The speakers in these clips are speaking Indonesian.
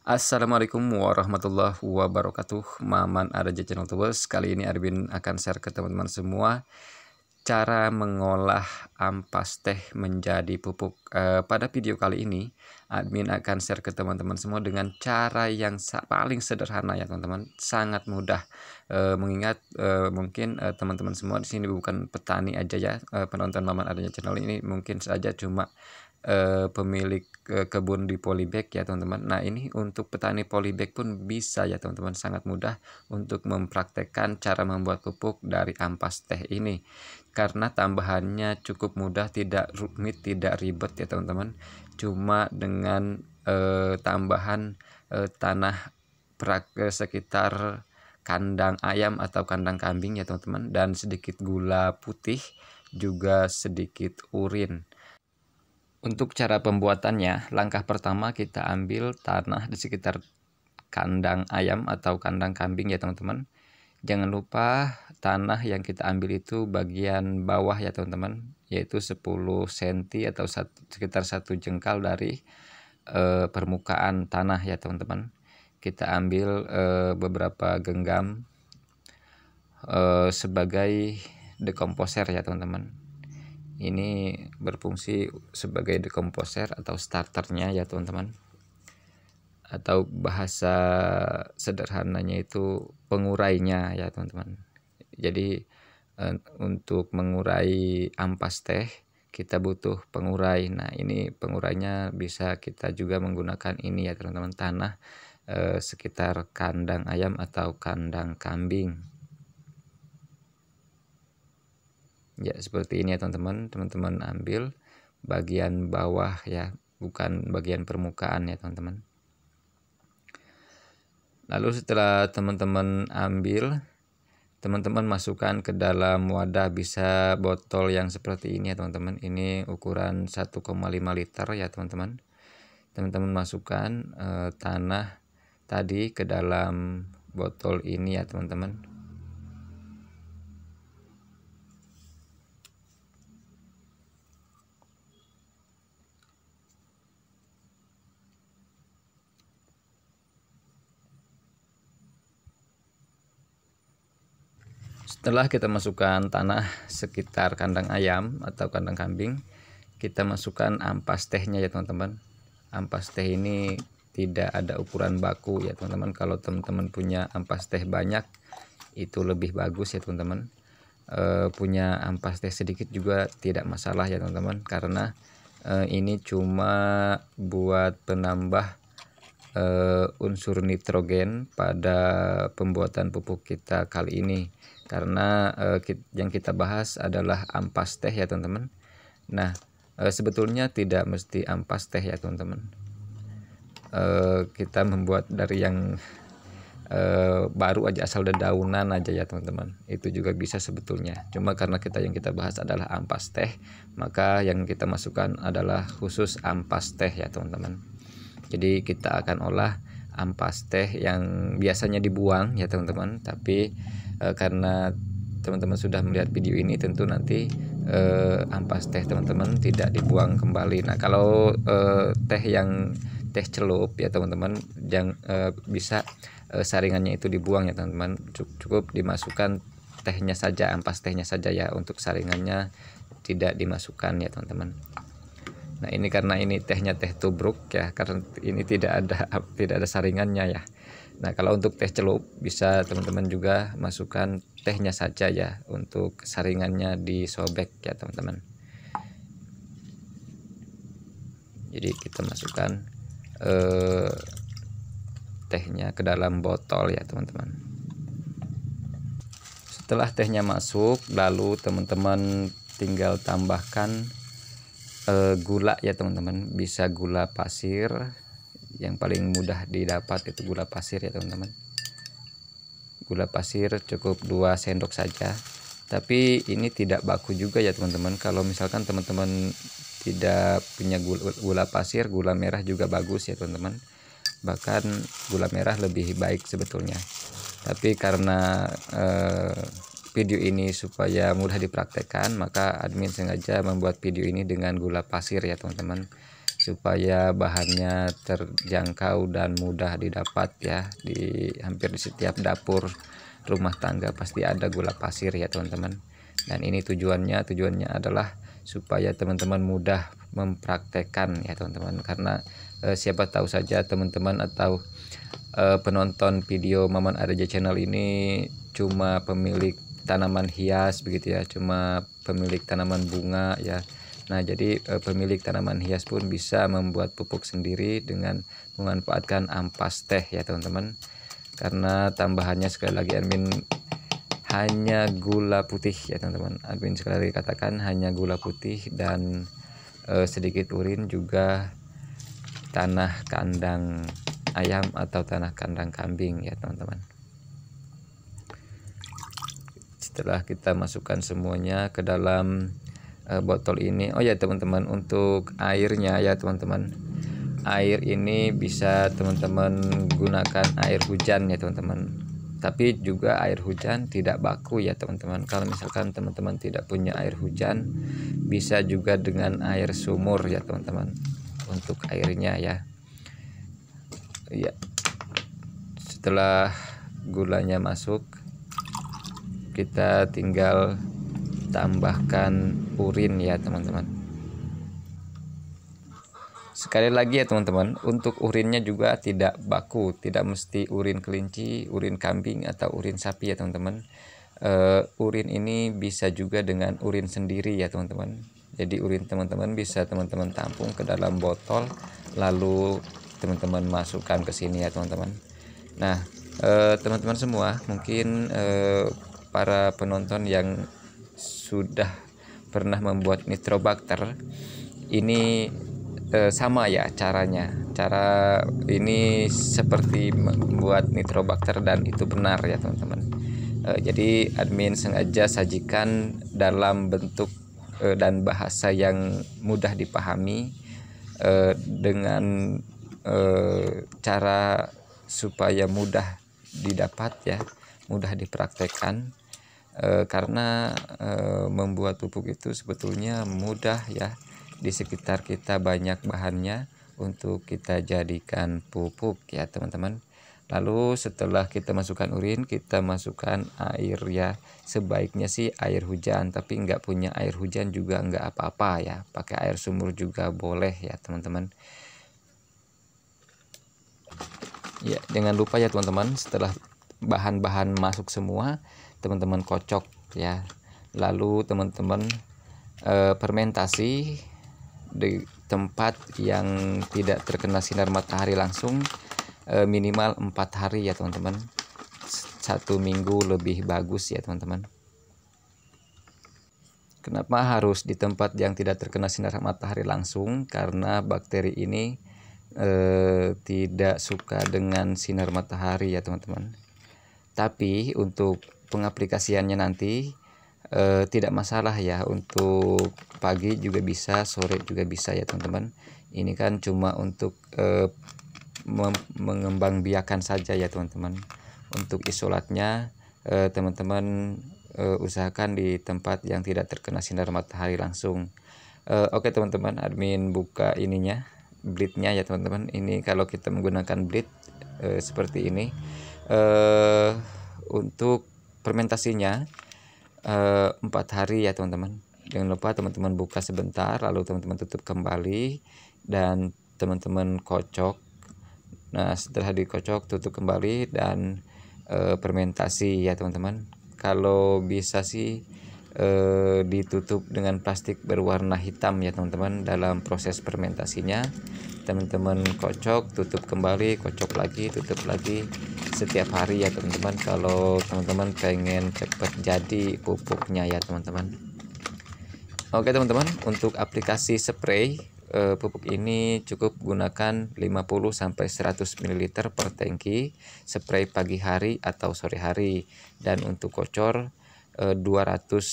Assalamualaikum warahmatullahi wabarakatuh Maman Araja Channel Tubes Kali ini Arbin akan share ke teman-teman semua Cara mengolah ampas teh menjadi pupuk e, Pada video kali ini Admin akan share ke teman-teman semua Dengan cara yang paling sederhana ya teman-teman Sangat mudah e, Mengingat e, mungkin teman-teman semua di sini bukan petani aja ya e, Penonton Maman Araja Channel ini mungkin saja cuma eh, pemilik eh, kebun di polybag ya teman-teman. Nah ini untuk petani polybag pun bisa ya teman-teman sangat mudah untuk mempraktekkan cara membuat pupuk dari ampas teh ini karena tambahannya cukup mudah tidak rumit tidak ribet ya teman-teman cuma dengan eh, tambahan eh, tanah prak eh, sekitar kandang ayam atau kandang kambing ya teman-teman dan sedikit gula putih juga sedikit urin untuk cara pembuatannya, langkah pertama kita ambil tanah di sekitar kandang ayam atau kandang kambing ya teman-teman. Jangan lupa tanah yang kita ambil itu bagian bawah ya teman-teman, yaitu 10 cm atau satu, sekitar satu jengkal dari e, permukaan tanah ya teman-teman. Kita ambil e, beberapa genggam e, sebagai dekomposer ya teman-teman ini berfungsi sebagai dekomposer atau starternya ya teman-teman atau bahasa sederhananya itu pengurainya ya teman-teman jadi eh, untuk mengurai ampas teh kita butuh pengurai nah ini pengurainya bisa kita juga menggunakan ini ya teman-teman tanah eh, sekitar kandang ayam atau kandang kambing ya seperti ini ya teman-teman teman-teman ambil bagian bawah ya bukan bagian permukaan ya teman-teman lalu setelah teman-teman ambil teman-teman masukkan ke dalam wadah bisa botol yang seperti ini ya teman-teman ini ukuran 1,5 liter ya teman-teman teman-teman masukkan e, tanah tadi ke dalam botol ini ya teman-teman setelah kita masukkan tanah sekitar kandang ayam atau kandang kambing kita masukkan ampas tehnya ya teman-teman ampas teh ini tidak ada ukuran baku ya teman-teman kalau teman-teman punya ampas teh banyak itu lebih bagus ya teman-teman e, punya ampas teh sedikit juga tidak masalah ya teman-teman karena e, ini cuma buat penambah e, unsur nitrogen pada pembuatan pupuk kita kali ini karena eh, yang kita bahas adalah ampas teh ya teman-teman. Nah, eh, sebetulnya tidak mesti ampas teh ya teman-teman. Eh, kita membuat dari yang baru aja asal dedaunan aja ya teman-teman. Itu juga bisa sebetulnya. Cuma karena kita yang kita bahas adalah ampas teh, maka yang kita masukkan adalah khusus ampas teh ya teman-teman. Jadi kita akan olah ampas teh yang biasanya dibuang ya teman-teman tapi e, karena teman-teman sudah melihat video ini tentu nanti e, ampas teh teman-teman tidak dibuang kembali nah kalau e, teh yang teh celup ya teman-teman yang e, bisa e, saringannya itu dibuang ya teman-teman cukup, cukup dimasukkan tehnya saja ampas tehnya saja ya untuk saringannya tidak dimasukkan ya teman-teman Nah ini karena ini tehnya teh tubruk ya karena ini tidak ada tidak ada saringannya ya. Nah kalau untuk teh celup bisa teman-teman juga masukkan tehnya saja ya untuk saringannya disobek ya teman-teman. Jadi kita masukkan eh, tehnya ke dalam botol ya teman-teman. Setelah tehnya masuk lalu teman-teman tinggal tambahkan Eh, gula ya teman-teman bisa gula pasir yang paling mudah didapat itu gula pasir ya teman-teman gula pasir cukup 2 sendok saja tapi ini tidak baku juga ya teman-teman kalau misalkan teman-teman tidak punya gula, gula pasir gula merah juga bagus ya teman-teman bahkan gula merah lebih baik sebetulnya tapi karena eh, video ini supaya mudah dipraktekkan maka admin sengaja membuat video ini dengan gula pasir ya teman-teman supaya bahannya terjangkau dan mudah didapat ya di hampir di setiap dapur rumah tangga pasti ada gula pasir ya teman-teman dan ini tujuannya tujuannya adalah supaya teman-teman mudah mempraktekkan ya teman-teman karena eh, siapa tahu saja teman-teman atau eh, penonton video Maman Arja channel ini cuma pemilik tanaman hias begitu ya cuma pemilik tanaman bunga ya Nah, jadi e, pemilik tanaman hias pun bisa membuat pupuk sendiri dengan memanfaatkan ampas teh ya, teman-teman. Karena tambahannya sekali lagi admin hanya gula putih ya, teman-teman. Admin sekali lagi katakan hanya gula putih dan e, sedikit urin juga tanah kandang ayam atau tanah kandang kambing ya, teman-teman. setelah kita masukkan semuanya ke dalam uh, botol ini oh ya teman-teman untuk airnya ya teman-teman air ini bisa teman-teman gunakan air hujan ya teman-teman tapi juga air hujan tidak baku ya teman-teman kalau misalkan teman-teman tidak punya air hujan bisa juga dengan air sumur ya teman-teman untuk airnya ya ya setelah gulanya masuk kita tinggal tambahkan urin ya teman-teman sekali lagi ya teman-teman untuk urinnya juga tidak baku tidak mesti urin kelinci urin kambing atau urin sapi ya teman-teman uh, urin ini bisa juga dengan urin sendiri ya teman-teman jadi urin teman-teman bisa teman-teman tampung ke dalam botol lalu teman-teman masukkan ke sini ya teman-teman nah eh, teman-teman semua mungkin eh, para penonton yang sudah pernah membuat nitrobakter ini eh, sama ya caranya cara ini seperti membuat nitrobakter dan itu benar ya teman-teman eh, jadi admin sengaja sajikan dalam bentuk eh, dan bahasa yang mudah dipahami eh, dengan eh, cara supaya mudah didapat ya mudah dipraktekkan e, karena e, membuat pupuk itu sebetulnya mudah ya di sekitar kita banyak bahannya untuk kita jadikan pupuk ya teman-teman lalu setelah kita masukkan urin kita masukkan air ya sebaiknya sih air hujan tapi nggak punya air hujan juga nggak apa-apa ya pakai air sumur juga boleh ya teman-teman ya jangan lupa ya teman-teman setelah bahan-bahan masuk semua teman-teman kocok ya lalu teman-teman e, fermentasi di tempat yang tidak terkena sinar matahari langsung e, minimal empat hari ya teman-teman satu minggu lebih bagus ya teman-teman Kenapa harus di tempat yang tidak terkena sinar matahari langsung? Karena bakteri ini e, tidak suka dengan sinar matahari ya teman-teman. Tapi untuk pengaplikasiannya nanti eh, tidak masalah ya untuk pagi juga bisa sore juga bisa ya teman-teman ini kan cuma untuk eh, biakan saja ya teman-teman untuk isolatnya eh, teman-teman eh, eh, usahakan di tempat yang tidak terkena sinar matahari langsung eh, oke teman-teman admin buka ininya blitnya ya teman-teman ini kalau kita menggunakan blit eh, seperti ini eh, untuk fermentasinya eh, empat uh, hari ya teman-teman jangan lupa teman-teman buka sebentar lalu teman-teman tutup kembali dan teman-teman kocok nah setelah dikocok tutup kembali dan uh, fermentasi ya teman-teman kalau bisa sih e, ditutup dengan plastik berwarna hitam ya teman-teman dalam proses fermentasinya teman-teman kocok tutup kembali kocok lagi tutup lagi setiap hari ya teman-teman kalau teman-teman pengen cepat jadi pupuknya ya teman-teman oke teman-teman untuk aplikasi spray e, pupuk ini cukup gunakan 50 100 ml per tangki spray pagi hari atau sore hari dan untuk kocor 200 eh,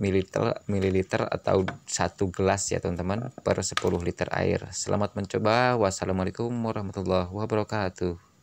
ml mililiter atau satu gelas ya teman-teman per 10 liter air. Selamat mencoba. Wassalamualaikum warahmatullahi wabarakatuh.